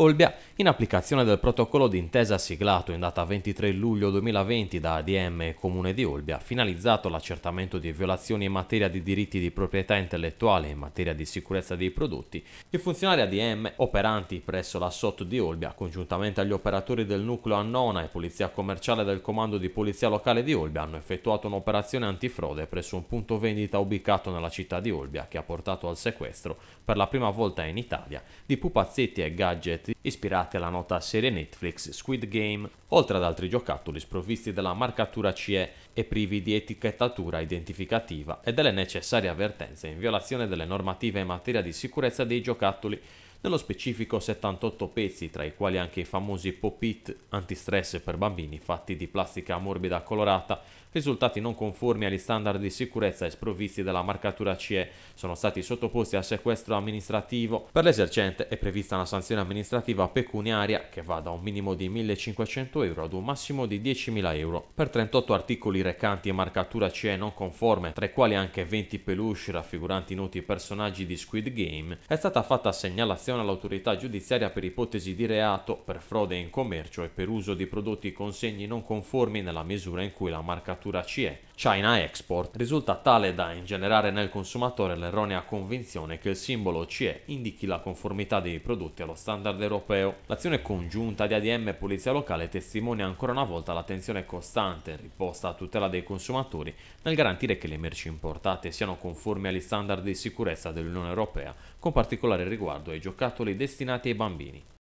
Holberg in applicazione del protocollo d'intesa siglato in data 23 luglio 2020 da ADM e Comune di Olbia, finalizzato l'accertamento di violazioni in materia di diritti di proprietà intellettuale e in materia di sicurezza dei prodotti, i funzionari ADM operanti presso la SOT di Olbia, congiuntamente agli operatori del nucleo Annona e Polizia Commerciale del Comando di Polizia Locale di Olbia, hanno effettuato un'operazione antifrode presso un punto vendita ubicato nella città di Olbia che ha portato al sequestro, per la prima volta in Italia, di pupazzetti e gadget ispirati legati alla nota serie Netflix Squid Game, oltre ad altri giocattoli sprovvisti della marcatura CE e privi di etichettatura identificativa e delle necessarie avvertenze in violazione delle normative in materia di sicurezza dei giocattoli nello specifico 78 pezzi, tra i quali anche i famosi pop-it antistress per bambini fatti di plastica morbida colorata, risultati non conformi agli standard di sicurezza e sprovvisti della marcatura CE, sono stati sottoposti a sequestro amministrativo. Per l'esercente è prevista una sanzione amministrativa pecuniaria che va da un minimo di 1.500 euro ad un massimo di 10.000 euro per 38 articoli recanti marcatura CE non conforme, tra i quali anche 20 peluche raffiguranti noti personaggi di Squid Game, è stata fatta segnalazione attribuzione all'autorità giudiziaria per ipotesi di reato per frode in commercio e per uso di prodotti consegni non conformi nella misura in cui la marcatura CE China Export risulta tale da ingenerare nel consumatore l'erronea convinzione che il simbolo CE indichi la conformità dei prodotti allo standard europeo. L'azione congiunta di ADM e Polizia Locale testimonia ancora una volta l'attenzione costante riposta a tutela dei consumatori nel garantire che le merci importate siano conformi agli standard di sicurezza dell'Unione Europea, con particolare riguardo ai giocattoli destinati ai bambini.